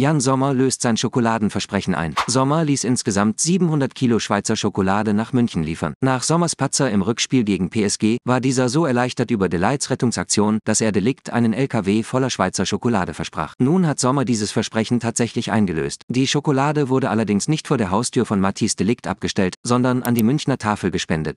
Jan Sommer löst sein Schokoladenversprechen ein. Sommer ließ insgesamt 700 Kilo Schweizer Schokolade nach München liefern. Nach Sommers Patzer im Rückspiel gegen PSG war dieser so erleichtert über Delights Rettungsaktion, dass er Delikt einen LKW voller Schweizer Schokolade versprach. Nun hat Sommer dieses Versprechen tatsächlich eingelöst. Die Schokolade wurde allerdings nicht vor der Haustür von Matthias Delikt abgestellt, sondern an die Münchner Tafel gespendet.